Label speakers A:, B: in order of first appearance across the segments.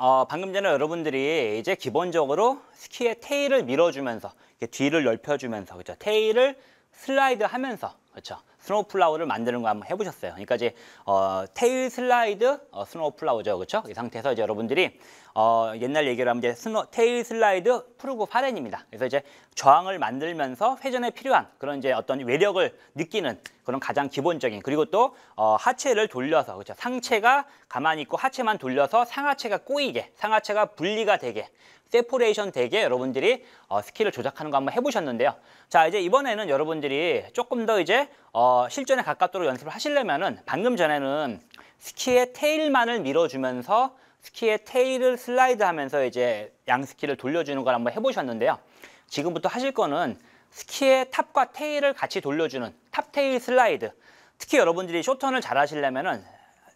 A: 어, 방금 전에 여러분들이 이제 기본적으로 스키의 테일을 밀어주면서 뒤를 넓혀주면서 그죠 테일을 슬라이드 하면서 그렇죠 스노우 플라워를 만드는 거 한번 해보셨어요. 그러니까 이제 어, 테일 슬라이드 어, 스노우 플라워죠, 그렇죠? 이 상태에서 이제 여러분들이 어, 옛날 얘기를 하면 이제 스노 테일 슬라이드 프루브 파렌입니다. 그래서 이제 저항을 만들면서 회전에 필요한 그런 이제 어떤 외력을 느끼는 그런 가장 기본적인 그리고 또 어, 하체를 돌려서 그렇죠? 상체가 가만히 있고 하체만 돌려서 상하체가 꼬이게 상하체가 분리가 되게 세포레이션 되게 여러분들이 어, 스킬을 조작하는 거 한번 해보셨는데요. 자 이제 이번에는 여러분들이 조금 더 이제 어, 실전에 가깝도록 연습을 하시려면은 방금 전에는 스키의 테일만을 밀어주면서 스키의 테일을 슬라이드 하면서 이제 양 스키를 돌려주는 걸 한번 해보셨는데요. 지금부터 하실 거는 스키의 탑과 테일을 같이 돌려주는 탑 테일 슬라이드. 특히 여러분들이 쇼턴을 잘 하시려면은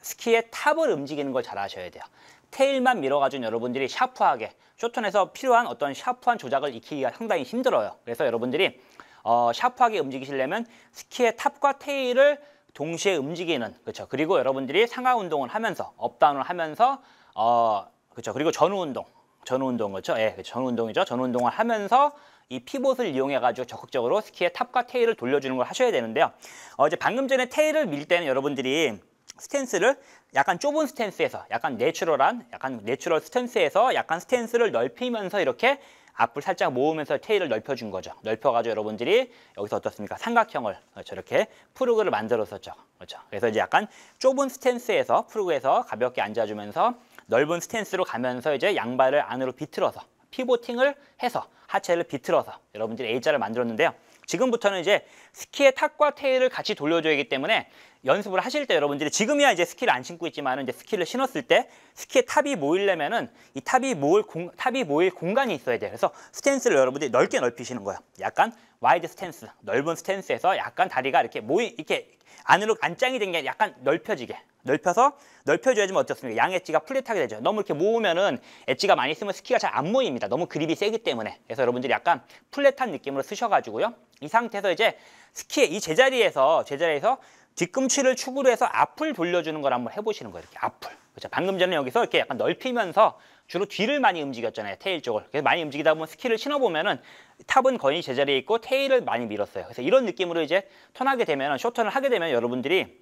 A: 스키의 탑을 움직이는 걸 잘 하셔야 돼요. 테일만 밀어가지 여러분들이 샤프하게 쇼턴에서 필요한 어떤 샤프한 조작을 익히기가 상당히 힘들어요. 그래서 여러분들이 어, 샤프하게 움직이시려면 스키의 탑과 테일을 동시에 움직이는 그렇죠. 그리고 여러분들이 상하 운동을 하면서 업다운을 하면서 어 그렇죠. 그리고 전후 운동 전후 운동 그렇죠. 예, 그렇죠. 전후 운동이죠. 전후 운동을 하면서 이 피봇을 이용해 가지고 적극적으로 스키의 탑과 테일을 돌려주는 걸 하셔야 되는데요. 어, 이제 방금 전에 테일을 밀 때는 여러분들이 스탠스를 약간 좁은 스탠스에서 약간 내추럴한 약간 내추럴 스탠스에서 약간 스탠스를 넓히면서 이렇게 앞을 살짝 모으면서 테일을 넓혀준 거죠. 넓혀가지고 여러분들이 여기서 어떻습니까? 삼각형을 저렇게 프루그를 만들었었죠. 그렇죠. 그래서 이제 약간 좁은 스탠스에서 프루그에서 가볍게 앉아주면서 넓은 스탠스로 가면서 이제 양발을 안으로 비틀어서 피보팅을 해서 하체를 비틀어서 여러분들이 A자를 만들었는데요. 지금부터는 이제 스키의 탁과 테일을 같이 돌려줘야 하기 때문에 연습을 하실 때 여러분들이 지금이야 이제 스키를 안 신고 있지만 이제 스키를 신었을 때스키에 탑이 모이려면은 이 탑이 모일 공, 탑이 모일 공간이 있어야 돼요. 그래서 스탠스를 여러분들이 넓게 넓히시는 거예요. 약간 와이드 스탠스, 넓은 스탠스에서 약간 다리가 이렇게 모이 이렇게 안으로 안짱이 된 게 약간 넓혀지게 넓혀서 넓혀줘야지면 어떻습니까? 양 엣지가 플랫하게 되죠. 너무 이렇게 모으면은 엣지가 많이 쓰면 스키가 잘 안 모입니다. 너무 그립이 세기 때문에. 그래서 여러분들이 약간 플랫한 느낌으로 쓰셔가지고요. 이 상태에서 이제 스키의 이 제자리에서 제자리에서 뒤꿈치를 축으로 해서 앞을 돌려주는 걸 한번 해보시는 거예요. 이렇게 앞을. 그렇죠? 방금 전에 여기서 이렇게 약간 넓히면서 주로 뒤를 많이 움직였잖아요. 테일 쪽을. 그래서 많이 움직이다 보면 스키를 신어보면은 탑은 거의 제자리에 있고 테일을 많이 밀었어요. 그래서 이런 느낌으로 이제 턴하게 되면, 쇼턴을 하게 되면 여러분들이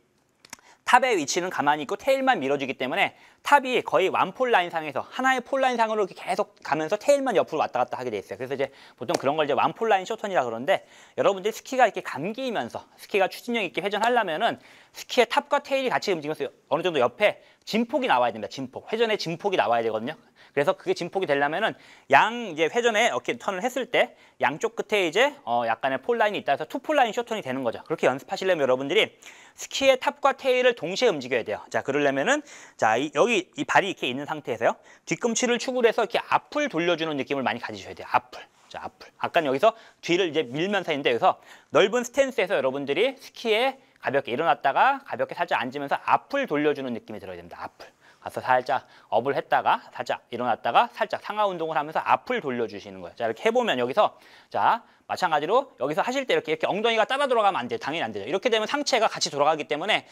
A: 탑의 위치는 가만히 있고 테일만 밀어주기 때문에 탑이 거의 완폴 라인상에서 하나의 폴 라인상으로 이렇게 계속 가면서 테일만 옆으로 왔다 갔다 하게 돼 있어요. 그래서 이제 보통 그런 걸 이제 완폴 라인 쇼턴이라 그러는데 여러분들이 스키가 이렇게 감기면서 스키가 추진력 있게 회전하려면은 스키의 탑과 테일이 같이 움직이면서 어느 정도 옆에 진폭이 나와야 됩니다. 진폭. 회전의 진폭이 나와야 되거든요. 그래서 그게 진폭이 되려면은 양 이제 회전에 어깨 턴을 했을 때 양쪽 끝에 이제 어 약간의 폴 라인이 있다 해서 투폴 라인 쇼턴이 되는 거죠. 그렇게 연습하시려면 여러분들이 스키의 탑과 테일을 동시에 움직여야 돼요. 자, 그러려면은 자, 이, 여기 이 발이 이렇게 있는 상태에서요. 뒤꿈치를 축으로 해서 이렇게 앞을 돌려주는 느낌을 많이 가지셔야 돼요. 앞을. 자, 앞을. 아까 여기서 뒤를 이제 밀면서 했는데 여기서 넓은 스탠스에서 여러분들이 스키에 가볍게 일어났다가 가볍게 살짝 앉으면서 앞을 돌려주는 느낌이 들어야 됩니다. 앞을. 가서 살짝 업을 했다가 살짝 일어났다가 살짝 상하 운동을 하면서 앞을 돌려주시는 거예요. 자 이렇게 해보면 여기서 자 마찬가지로 여기서 하실 때 이렇게 이렇게 엉덩이가 따라 돌아가면 안 돼요. 당연히 안 되죠. 이렇게 되면 상체가 같이 돌아가기 때문에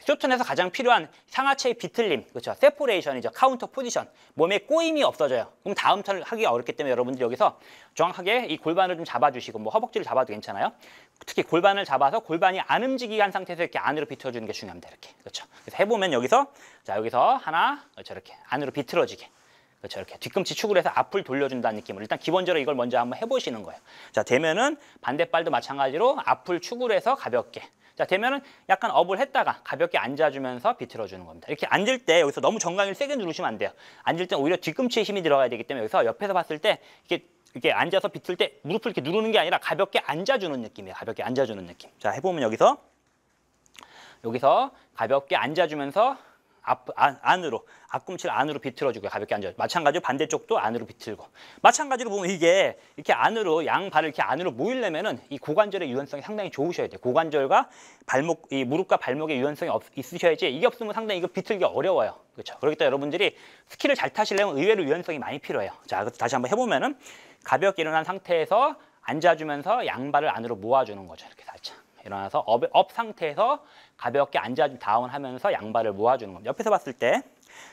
A: 쇼튼에서 가장 필요한 상하체의 비틀림, 그렇죠? 세포레이션이죠. 카운터 포지션. 몸에 꼬임이 없어져요. 그럼 다음 턴을 하기 가 어렵기 때문에 여러분들 여기서 정확하게 이 골반을 좀 잡아주시고 뭐 허벅지를 잡아도 괜찮아요. 특히 골반을 잡아서 골반이 안 움직이게 한 상태에서 이렇게 안으로 비틀어주는 게 중요합니다. 이렇게. 그렇죠. 그래서 해보면 여기서, 자, 여기서 하나, 저렇게 그렇죠. 안으로 비틀어지게. 그렇죠. 이렇게 뒤꿈치 축을 해서 앞을 돌려준다는 느낌으로 일단 기본적으로 이걸 먼저 한번 해보시는 거예요. 자, 되면은 반대발도 마찬가지로 앞을 축을 해서 가볍게. 자, 되면은 약간 업을 했다가 가볍게 앉아주면서 비틀어주는 겁니다. 이렇게 앉을 때 여기서 너무 정강이를 세게 누르시면 안 돼요. 앉을 때 오히려 뒤꿈치에 힘이 들어가야 되기 때문에 여기서 옆에서 봤을 때 이게 렇 이렇게 앉아서 비틀 때 무릎을 이렇게 누르는 게 아니라 가볍게 앉아주는 느낌이에요. 가볍게 앉아주는 느낌. 자, 해보면 여기서 여기서 가볍게 앉아주면서 앞, 안, 으로 앞꿈치를 안으로 비틀어주고 가볍게 앉아요. 마찬가지로 반대쪽도 안으로 비틀고. 마찬가지로 보면 이게 이렇게 안으로 양 발을 이렇게 안으로 모이려면은 이 고관절의 유연성이 상당히 좋으셔야 돼요. 고관절과 발목, 이 무릎과 발목의 유연성이 없, 있으셔야지 이게 없으면 상당히 이거 비틀기 어려워요. 그렇죠. 그러기 그러니까 때문에 여러분들이 스키를 잘 타시려면 의외로 유연성이 많이 필요해요. 자, 다시 한번 해보면은 가볍게 일어난 상태에서 앉아주면서 양발을 안으로 모아주는 거죠. 이렇게 살짝. 일어나서 업, 업 상태에서 가볍게 앉아 다운하면서 양발을 모아주는 겁니다. 옆에서 봤을 때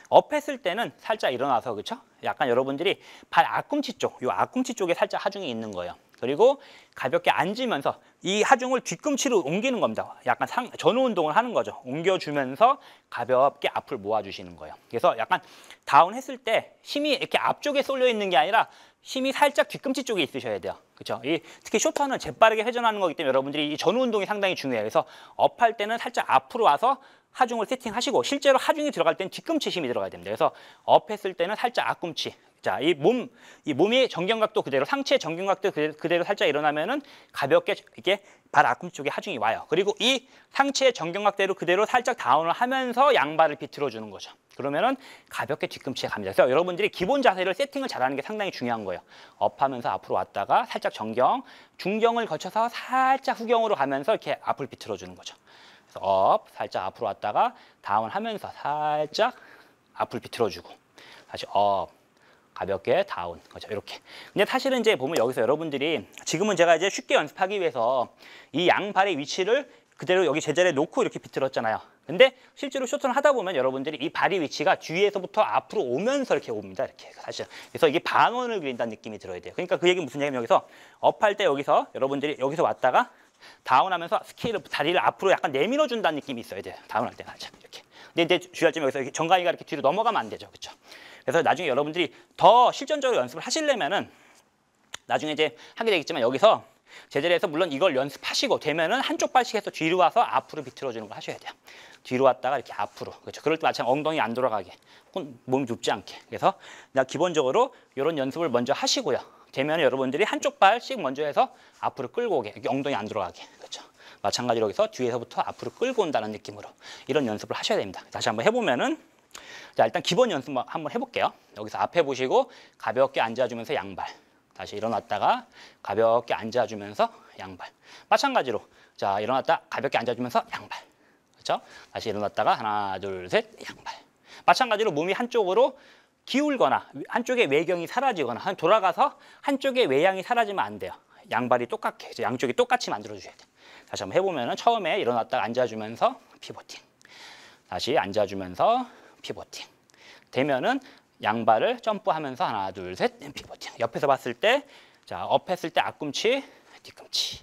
A: 업했을 때는 살짝 일어나서 그렇죠? 약간 여러분들이 발 앞꿈치 쪽, 요 앞꿈치 쪽에 살짝 하중이 있는 거예요. 그리고 가볍게 앉으면서 이 하중을 뒤꿈치로 옮기는 겁니다. 약간 상, 전후 운동을 하는 거죠. 옮겨주면서 가볍게 앞을 모아주시는 거예요. 그래서 약간 다운했을 때 힘이 이렇게 앞쪽에 쏠려 있는 게 아니라 힘이 살짝 뒤꿈치 쪽에 있으셔야 돼요. 그렇죠? 이 특히 쇼터는 재빠르게 회전하는 거기 때문에 여러분들이 이 전후 운동이 상당히 중요해요. 그래서 업할 때는 살짝 앞으로 와서 하중을 세팅하시고 실제로 하중이 들어갈 때는 뒤꿈치 힘이 들어가야 됩니다. 그래서 업했을 때는 살짝 앞꿈치 자, 이 몸, 이 몸이 정경각도 그대로, 상체 정경각도 그대로, 그대로 살짝 일어나면은 가볍게 이렇게 발 앞꿈치 쪽에 하중이 와요. 그리고 이 상체 정경각대로 그대로 살짝 다운을 하면서 양발을 비틀어 주는 거죠. 그러면은 가볍게 뒤꿈치에 갑니다. 그래서 여러분들이 기본 자세를 세팅을 잘하는 게 상당히 중요한 거예요. 업하면서 앞으로 왔다가 살짝 정경, 중경을 거쳐서 살짝 후경으로 가면서 이렇게 앞을 비틀어 주는 거죠. 그래서 업, 살짝 앞으로 왔다가 다운하면서 살짝 앞을 비틀어 주고 다시 업, 가볍게 다운 그렇죠 이렇게 근데 사실은 이제 보면 여기서 여러분들이 지금은 제가 이제 쉽게 연습하기 위해서 이 양발의 위치를 그대로 여기 제자리에 놓고 이렇게 비틀었잖아요 근데 실제로 쇼트를 하다 보면 여러분들이 이발의 위치가 뒤에서부터 앞으로 오면서 이렇게 옵니다 이렇게 사실 그래서 이게 반원을 그린다는 느낌이 들어야 돼요 그러니까 그얘기 무슨 얘기냐면 여기서 업할 때 여기서 여러분들이 여기서 왔다가 다운하면서 스케일을 다리를 앞으로 약간 내밀어 준다는 느낌이 있어야 돼요 다운할 때 살짝 이렇게 근데 이제 주의할 점이 여기서 여기 정강이가 이렇게 뒤로 넘어가면 안 되죠 그렇죠 그래서 나중에 여러분들이 더 실전적으로 연습을 하시려면은 나중에 이제 하게 되겠지만 여기서 제자리에서 물론 이걸 연습하시고 되면은 한쪽 발씩 해서 뒤로 와서 앞으로 비틀어주는 걸 하셔야 돼요. 뒤로 왔다가 이렇게 앞으로. 그렇죠. 그럴 때 마찬가지 엉덩이 안 돌아가게. 몸이 좁지 않게. 그래서 나 기본적으로 이런 연습을 먼저 하시고요. 되면 여러분들이 한쪽 발씩 먼저 해서 앞으로 끌고 오게. 이렇게 엉덩이 안 돌아가게. 그렇죠. 마찬가지로 여기서 뒤에서부터 앞으로 끌고 온다는 느낌으로 이런 연습을 하셔야 됩니다. 다시 한번 해보면은 자 일단 기본 연습 뭐 한번 해볼게요. 여기서 앞에 보시고 가볍게 앉아주면서 양발 다시 일어났다가 가볍게 앉아주면서 양발 마찬가지로 자 일어났다 가볍게 앉아주면서 양발 그렇죠? 다시 일어났다가 하나 둘 셋 양발 마찬가지로 몸이 한쪽으로 기울거나 한쪽의 외경이 사라지거나 한 돌아가서 한쪽의 외양이 사라지면 안 돼요. 양발이 똑같게 양쪽이 똑같이 만들어주셔야 돼. 요 다시 한번 해보면 처음에 일어났다가 앉아주면서 피보팅 다시 앉아주면서 피보팅. 되면은 양발을 점프하면서 하나, 둘, 셋, 음, 피보팅. 옆에서 봤을 때, 자, 업 했을 때 앞꿈치, 뒤꿈치.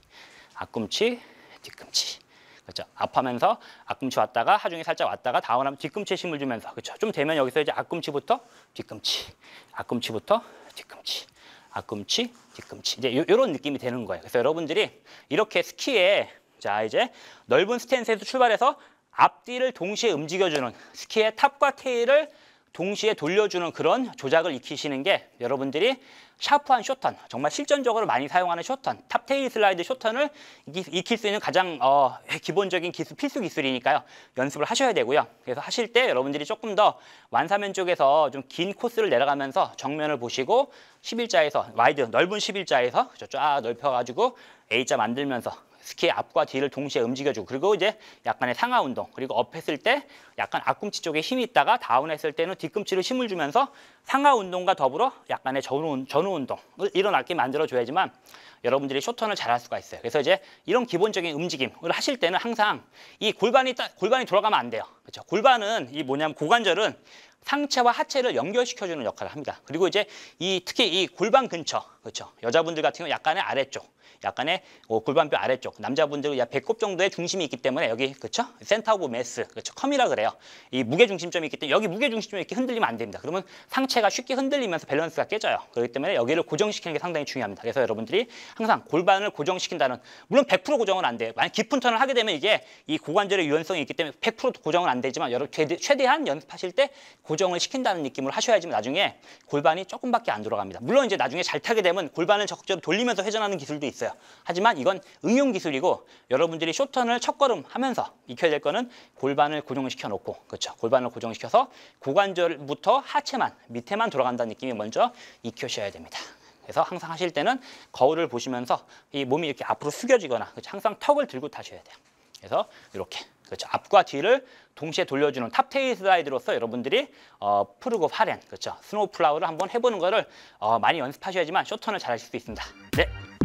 A: 앞꿈치, 뒤꿈치. 그렇죠. 앞하면서 앞꿈치 왔다가 하중이 살짝 왔다가 다운하면 뒤꿈치에 힘을 주면서 그렇죠. 좀 되면 여기서 이제 앞꿈치부터 뒤꿈치, 앞꿈치부터 뒤꿈치, 앞꿈치, 뒤꿈치 이제 이런 느낌이 되는 거예요. 그래서 여러분들이 이렇게 스키에 자 이제 넓은 스탠스에서 출발해서 앞뒤를 동시에 움직여주는 스키의 탑과 테일을 동시에 돌려주는 그런 조작을 익히시는 게 여러분들이 샤프한 쇼턴, 정말 실전적으로 많이 사용하는 쇼턴, 탑테일 슬라이드 쇼턴을 익힐 수 있는 가장 어, 기본적인 기술, 필수 기술이니까요. 연습을 하셔야 되고요. 그래서 하실 때 여러분들이 조금 더 완사면 쪽에서 좀 긴 코스를 내려가면서 정면을 보시고 11자에서 와이드, 넓은 11자에서 쫙 넓혀가지고 A자 만들면서 스키의 앞과 뒤를 동시에 움직여주고 그리고 이제 약간의 상하 운동 그리고 업했을 때 약간 앞꿈치 쪽에 힘이 있다가 다운했을 때는 뒤꿈치를 힘을 주면서 상하 운동과 더불어 약간의 전후, 전후 운동을 일어나게 만들어줘야지만 여러분들이 쇼턴을 잘 할 수가 있어요. 그래서 이제 이런 기본적인 움직임을 하실 때는 항상 이 골반이 골반이 돌아가면 안 돼요. 그렇죠? 골반은 이 뭐냐면 고관절은 상체와 하체를 연결시켜주는 역할을 합니다. 그리고 이제 이 특히 이 골반 근처, 그렇죠. 여자분들 같은 경우 약간의 아래쪽, 약간의 어, 골반뼈 아래쪽, 남자분들은 약 배꼽 정도의 중심이 있기 때문에 여기 그렇죠. 센터 오브 매스, 그렇죠. 컴이라 그래요. 이 무게 중심점이 있기 때문에 여기 무게 중심점이 이렇게 흔들리면 안 됩니다. 그러면 상체가 쉽게 흔들리면서 밸런스가 깨져요. 그렇기 때문에 여기를 고정시키는 게 상당히 중요합니다. 그래서 여러분들이 항상 골반을 고정시킨다는 물론 100% 고정은 안 돼요. 만약 깊은 턴을 하게 되면 이게 이 고관절의 유연성이 있기 때문에 100% 고정은 안 되지만 여러분 최대한 연습하실 때 고정 고정을 시킨다는 느낌으로 하셔야지 나중에 골반이 조금밖에 안 돌아갑니다. 물론 이제 나중에 잘 타게 되면 골반을 적극적으로 돌리면서 회전하는 기술도 있어요. 하지만 이건 응용 기술이고 여러분들이 쇼턴을 첫걸음 하면서 익혀야 될 거는 골반을 고정 시켜놓고 그렇죠. 골반을 고정시켜서 고관절부터 하체만 밑에만 돌아간다는 느낌이 먼저 익혀셔야 됩니다. 그래서 항상 하실 때는 거울을 보시면서 이 몸이 이렇게 앞으로 숙여지거나 그렇죠? 항상 턱을 들고 타셔야 돼요. 그래서 이렇게 그렇죠. 앞과 뒤를 동시에 돌려주는 탑테일 슬라이드로서 여러분들이 어, 푸르고 파렌, 그렇죠. 스노우 플라우를 한번 해보는 거를 어, 많이 연습하셔야지만 쇼턴을 잘하실 수 있습니다. 네.